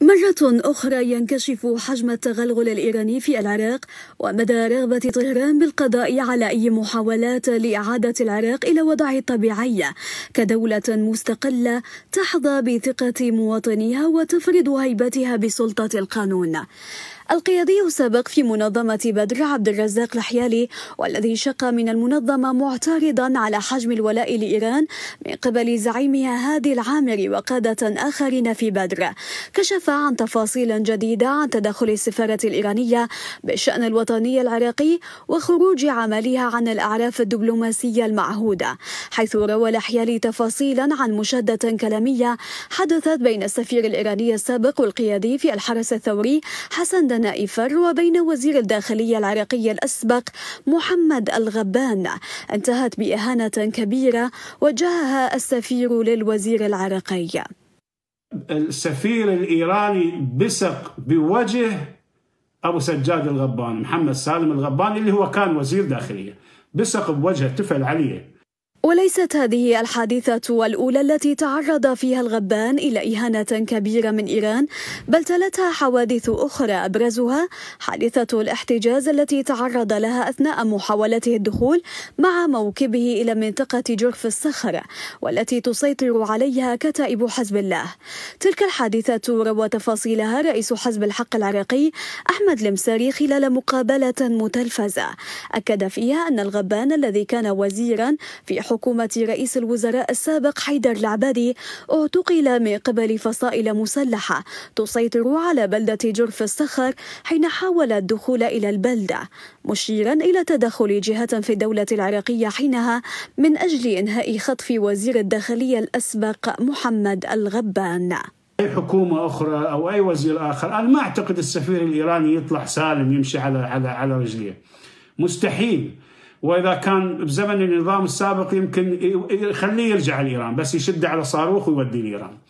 مرة أخرى ينكشف حجم التغلغل الإيراني في العراق ومدى رغبة طهران بالقضاء على أي محاولات لإعادة العراق إلى وضعه الطبيعي كدولة مستقلة تحظى بثقة مواطنيها وتفرض هيبتها بسلطة القانون. القيادي السابق في منظمة بدر عبد الرزاق لحيالي والذي شق من المنظمة معترضا على حجم الولاء لإيران من قبل زعيمها هادي العامري وقادة آخرين في بدر كشف عن تفاصيل جديدة عن تدخل السفارة الإيرانية بالشأن الوطني العراقي وخروج عملها عن الأعراف الدبلوماسية المعهودة حيث روى لحيالي تفاصيلا عن مشادة كلامية حدثت بين السفير الإيراني السابق والقيادي في الحرس الثوري حسن سناء فر وبين وزير الداخلية العراقي الأسبق محمد الغبان انتهت بإهانة كبيرة وجهها السفير للوزير العراقي السفير الإيراني بسق بوجه أبو سجاد الغبان محمد سالم الغبان اللي هو كان وزير داخلية بسق بوجهه تفل عليه وليست هذه الحادثة الأولى التي تعرض فيها الغبان إلى إهانة كبيرة من إيران بل تلتها حوادث أخرى أبرزها حادثة الاحتجاز التي تعرض لها أثناء محاولته الدخول مع موكبه إلى منطقة جرف الصخر والتي تسيطر عليها كتائب حزب الله تلك الحادثة روى تفاصيلها رئيس حزب الحق العراقي أحمد المساري خلال مقابلة متلفزة أكد فيها أن الغبان الذي كان وزيرا في حكومة حكومة رئيس الوزراء السابق حيدر العبادي اعتقل من قبل فصائل مسلحة تسيطر على بلدة جرف الصخر حين حاول الدخول إلى البلدة مشيرا إلى تدخل جهة في الدولة العراقية حينها من أجل إنهاء خطف وزير الداخلية الأسبق محمد الغبان اي حكومه اخرى او اي وزير اخر انا ما اعتقد السفير الايراني يطلع سالم يمشي على على على رجليه مستحيل واذا كان بزمن النظام السابق يمكن يخليه يرجع لايران بس يشد على صاروخ ويودي لايران